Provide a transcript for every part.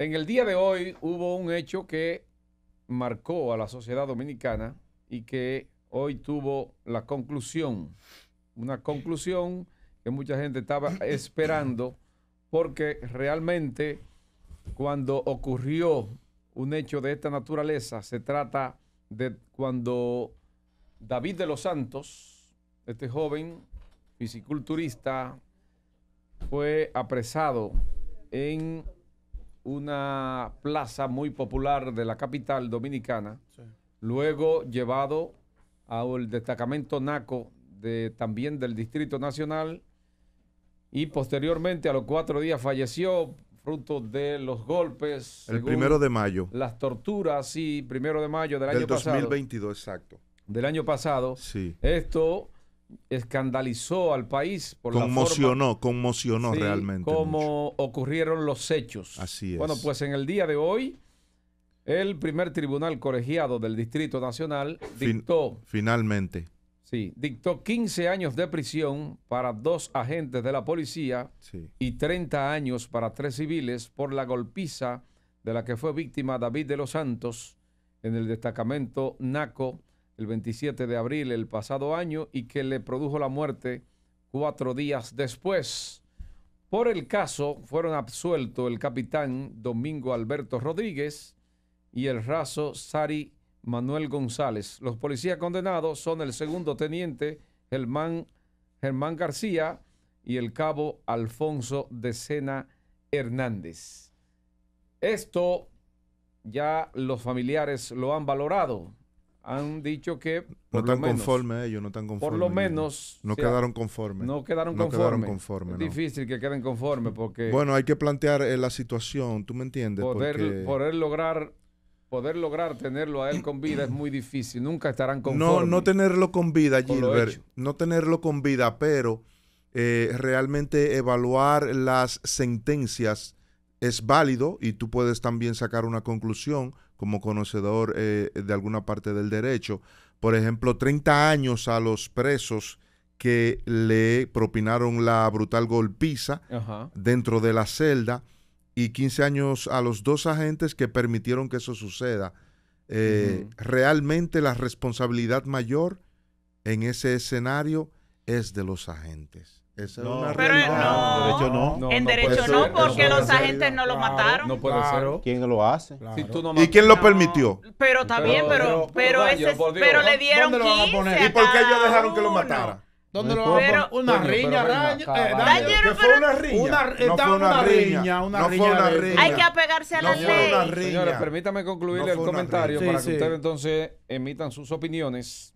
En el día de hoy hubo un hecho que marcó a la sociedad dominicana y que hoy tuvo la conclusión, una conclusión que mucha gente estaba esperando porque realmente cuando ocurrió un hecho de esta naturaleza, se trata de cuando David de los Santos, este joven fisiculturista, fue apresado en una plaza muy popular de la capital dominicana, luego llevado al destacamento NACO de, también del Distrito Nacional y posteriormente a los cuatro días falleció fruto de los golpes. El primero de mayo. Las torturas, sí, primero de mayo del, año pasado... pasado. 2022, exacto. Del año pasado. Sí. Esto escandalizó al país por conmocionó, la conmocionó realmente como ocurrieron los hechos. Así Bueno, pues en el día de hoy el primer tribunal colegiado del Distrito Nacional dictó finalmente Sí, dictó 15 años de prisión para dos agentes de la policía y 30 años para tres civiles por la golpiza de la que fue víctima David de los Santos en el destacamento Naco el 27 de abril el pasado año y que le produjo la muerte cuatro días después. Por el caso fueron absueltos el capitán Domingo Alberto Rodríguez y el raso Sari Manuel González. Los policías condenados son el segundo teniente Germán, Germán García y el cabo Alfonso de Sena Hernández. Esto ya los familiares lo han valorado han dicho que... No están conformes eh, ellos, no están conformes. Por lo menos... No, quedaron conformes. No quedaron es difícil que queden conformes porque... Bueno, hay que plantear eh, la situación, ¿tú me entiendes? Poder, lograr... Poder lograr tenerlo a él con vida es muy difícil. Nunca estarán conformes. No, no tenerlo con vida, Gilbert. no tenerlo con vida, pero eh, realmente evaluar las sentencias es válido y tú puedes también sacar una conclusión como conocedor eh, de alguna parte del derecho. Por ejemplo, 30 años a los presos que le propinaron la brutal golpiza dentro de la celda y 15 años a los dos agentes que permitieron que eso suceda. Eh, realmente la responsabilidad mayor en ese escenario es de los agentes eso no, pero eh, En derecho no. porque los agentes no lo mataron. No puede ¿Quién lo hace? ¿Y quién lo permitió? Pero está bien, pero, pero, pero le dieron 15 ¿Y por qué ellos dejaron que lo matara? lo Una riña, fue una riña? Una, no fue una, riña. Una riña Hay que apegarse a no la ley. Señores, permítame concluir el comentario para que ustedes entonces emitan sus opiniones.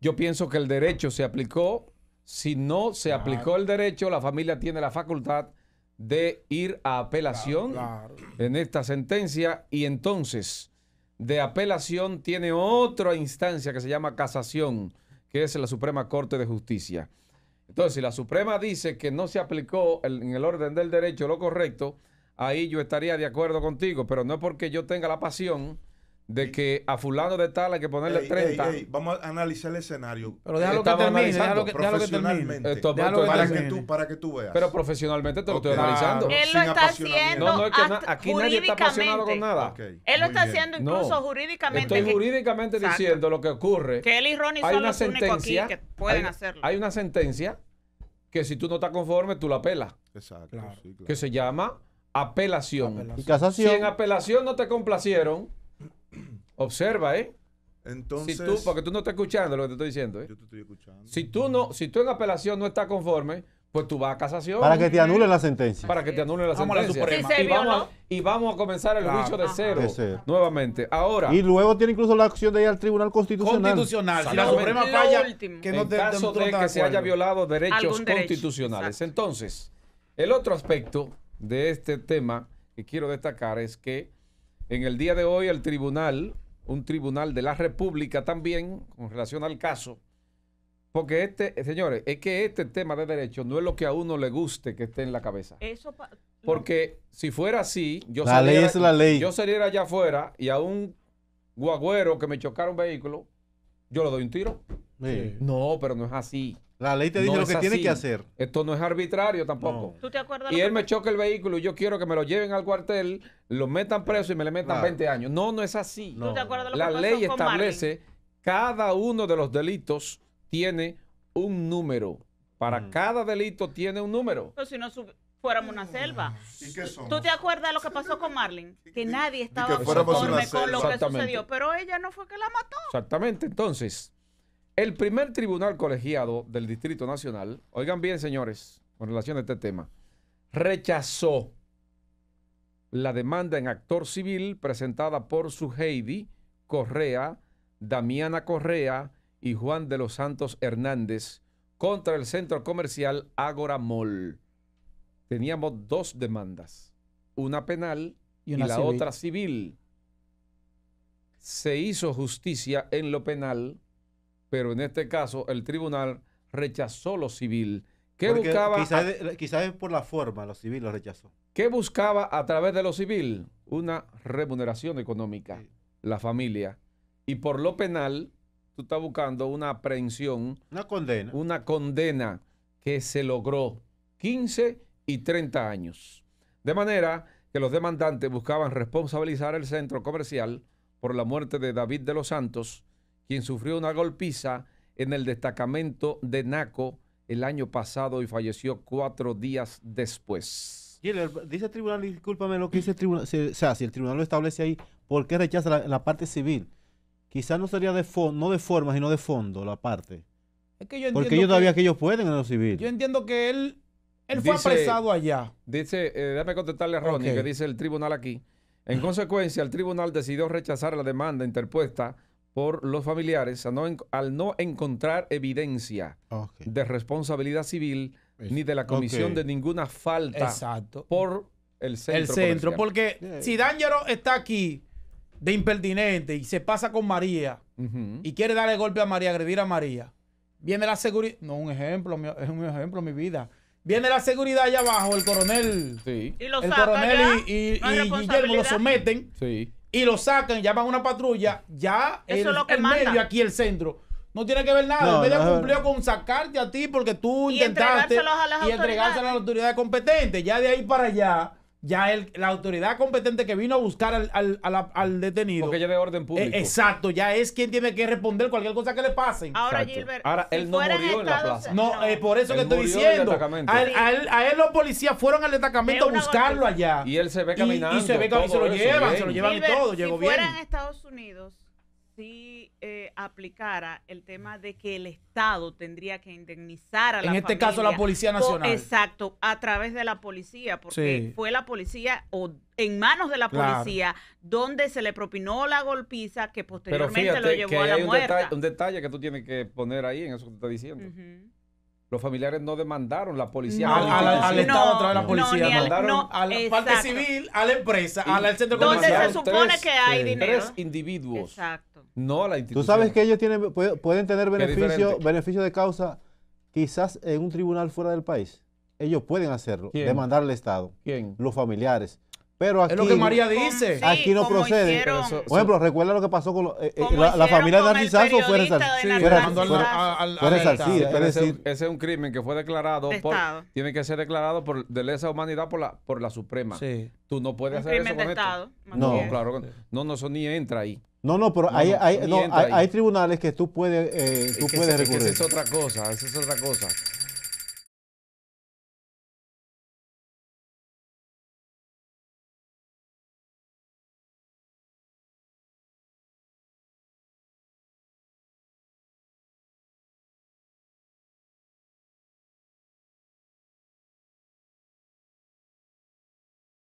Yo pienso que el derecho se aplicó si no se aplicó el derecho, la familia tiene la facultad de ir a apelación en esta sentencia y entonces de apelación tiene otra instancia que se llama casación, que es la Suprema Corte de Justicia. Entonces, si la Suprema dice que no se aplicó en el orden del derecho lo correcto, ahí yo estaría de acuerdo contigo, pero no es porque yo tenga la pasión de que a fulano de tal hay que ponerle 30. Ey, vamos a analizar el escenario. Pero déjalo que termine, déjalo que, profesionalmente. Esto, déjalo para, que tú, para que tú veas. Pero profesionalmente te lo estoy analizando. Él lo está haciendo no, no, es que aquí nadie está apasionado con nada. Él lo está haciendo incluso jurídicamente. Estoy jurídicamente diciendo lo que ocurre. Que él y Ronnie hay son una los únicos aquí que pueden hay, hacerlo. Hay una sentencia que si tú no estás conforme, tú la apelas Exacto. Que se llama apelación. Y casación. Si en apelación no te complacieron Observa, ¿eh? Entonces. porque tú no estás escuchando lo que te estoy diciendo, ¿eh? Yo te estoy escuchando. Si tú, no, si tú en apelación no estás conforme, pues tú vas a casación. Para que te anulen la sentencia. Para que te anulen la sentencia. y, vamos a, comenzar el juicio de cero, nuevamente. Ahora. Y luego tiene incluso la acción de ir al Tribunal Constitucional. Constitucional. Si la Suprema falla, que no en caso de, que se haya violado derechos constitucionales. Entonces, el otro aspecto de este tema que quiero destacar es que en el día de hoy el tribunal un tribunal de la República también con relación al caso. Porque este, eh, señores, es que este tema de derecho no es lo que a uno le guste que esté en la cabeza. Eso Porque si fuera así, yo, la saliera, es la ley. yo saliera allá afuera y a un guagüero que me chocara un vehículo, yo le doy un tiro. No, pero no es así. La ley te dice lo que tiene que hacer. Esto no es arbitrario tampoco. y él me choca el vehículo y yo quiero que me lo lleven al cuartel, lo metan preso y me le metan 20 ah. años. No, no es así. la ley establece cada uno de los delitos tiene un número. Para mm. cada delito tiene un número. Pero si no fuéramos una selva. Mm. ¿Tú te acuerdas lo que pasó con Marlene? Que nadie estaba conforme con lo que sucedió, pero ella no fue que la mató. Exactamente, entonces el primer tribunal colegiado del Distrito Nacional, oigan bien señores, con relación a este tema, rechazó la demanda en actor civil presentada por su Heidi Correa, Damiana Correa y Juan de los Santos Hernández contra el centro comercial Ágora Mall. Teníamos dos demandas, una penal y, la otra civil. Se hizo justicia en lo penal pero en este caso el tribunal rechazó lo civil. ¿Qué buscaba? Quizás es por la forma, lo civil lo rechazó. ¿Qué buscaba a través de lo civil? Una remuneración económica, la familia. Y por lo penal, tú estás buscando una aprehensión. Una condena. Una condena que se logró 15 y 30 años. De manera que los demandantes buscaban responsabilizar el centro comercial por la muerte de David de los Santos quien sufrió una golpiza en el destacamento de Naco el año pasado y falleció cuatro días después. dice el tribunal, discúlpame lo que dice el tribunal, o sea, si el tribunal lo establece ahí, ¿por qué rechaza la, parte civil? Quizás no sería de fondo, no de forma, sino de fondo la parte. Es que yo Porque ellos que, todavía que ellos pueden en lo civil. Yo entiendo que él, fue apresado allá. Dice, eh, déjame contestarle a Ronnie, que dice el tribunal aquí. En consecuencia, el tribunal decidió rechazar la demanda interpuesta por los familiares al no, encontrar evidencia de responsabilidad civil ni de la comisión de ninguna falta por el centro. porque si Dangerous está aquí de impertinente y se pasa con María y quiere darle golpe a María, agredir a María, viene la seguridad, no un ejemplo, es un ejemplo mi vida. Viene la seguridad allá abajo, el coronel. Sí. el coronel y, y Guillermo lo someten. Sí y lo sacan, llaman una patrulla, ya en el medio aquí, el centro. No tiene que ver nada. No, el medio cumplió con sacarte a ti porque tú y intentaste a y competente a las autoridades competentes. Ya de ahí para allá ya el, la autoridad competente que vino a buscar al, al, al, detenido. Porque lleve orden eh, público. exacto, ya es quien tiene que responder cualquier cosa que le pasen. Ahora, Gilbert, Ahora él no murió en la plaza. No, eh, por eso que estoy diciendo. A él, los policías fueron al destacamento a buscarlo allá. Y él se ve caminando. Y, se ve lo llevan, se lo llevan y todo. Llegó si fuera en Estados Unidos si eh, aplicara el tema de que el Estado tendría que indemnizar a la En este caso la Policía Nacional. exacto, a través de la policía, porque fue la policía o en manos de la policía donde se le propinó la golpiza que posteriormente lo llevó a la muerte. Un detalle, un detalle que tú tienes que poner ahí en eso que te está diciendo. Los familiares no demandaron, la policía. al, Estado a través de la policía. mandaron a la parte civil, a la empresa, al centro comercial. Donde se supone que hay dinero. Tres individuos. Exacto. No a la institución. Tú sabes que ellos tienen, pueden tener beneficio, de causa quizás en un tribunal fuera del país. Ellos pueden hacerlo, demandar al Estado. ¿Quién? Los familiares es lo que María dice. aquí no procede. Por ejemplo, recuerda lo que pasó con eh, eh, la, familia de Narcisazo fue resarcida. Ese es un crimen que fue declarado por, tiene que ser declarado por de lesa humanidad por la por la Suprema. Tú no puedes hacer eso No, claro, no, no, eso ni entra ahí. No, no, pero hay, hay, tribunales que tú puedes, eh, tú puedes recurrir. Esa es otra cosa, esa es otra cosa.